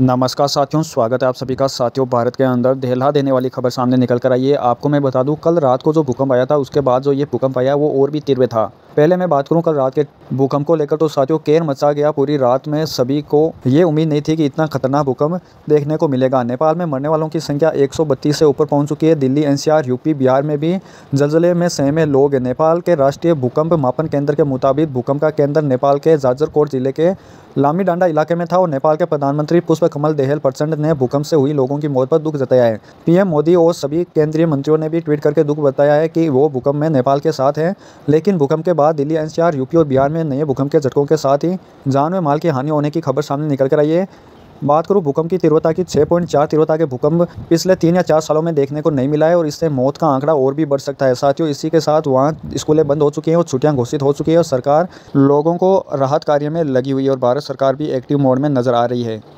नमस्कार साथियों स्वागत है आप सभी का साथियों भारत के अंदर दहला देने वाली खबर सामने निकल कर आई है आपको मैं बता दूं कल रात को जो भूकंप आया था उसके बाद जो ये भूकंप आया वो और भी तीव्र था पहले मैं बात करूं कल रात के भूकंप को लेकर तो साथियों केर मचा गया पूरी रात में सभी को ये उम्मीद नहीं थी कि इतना खतरनाक भूकंप देखने को मिलेगा नेपाल में मरने वालों की संख्या एक से ऊपर पहुंच चुकी है दिल्ली एनसीआर यूपी बिहार में भी जलजले में सहमे लोग नेपाल के राष्ट्रीय भूकंप मापन केंद्र के मुताबिक भूकंप का केंद्र नेपाल के जाजरकोट जिले के लामी डांडा इलाके में था और नेपाल के प्रधानमंत्री पुष्प पर कमल देहल प्रचंड ने भूकंप से हुई लोगों की मौत पर दुख जताया है पीएम मोदी और सभी केंद्रीय मंत्रियों ने भी ट्वीट करके दुख बताया है कि वो भूकंप में नेपाल के साथ हैं लेकिन भूकंप के बाद दिल्ली एनसीआर यूपी और बिहार में नए भूकंप के झटकों के साथ ही जान में माल की हानि होने की खबर सामने निकल कर आई है बात करूँ भूकंप की तीव्रता की 6.4 तीव्रता के भूकंप पिछले तीन या चार सालों में देखने को नहीं मिला है और इससे मौत का आंकड़ा और भी बढ़ सकता है साथियों इसी के साथ वहाँ स्कूलें बंद हो चुकी हैं और छुट्टियां घोषित हो चुकी हैं और सरकार लोगों को राहत कार्य में लगी हुई है और भारत सरकार भी एक्टिव मोड में नजर आ रही है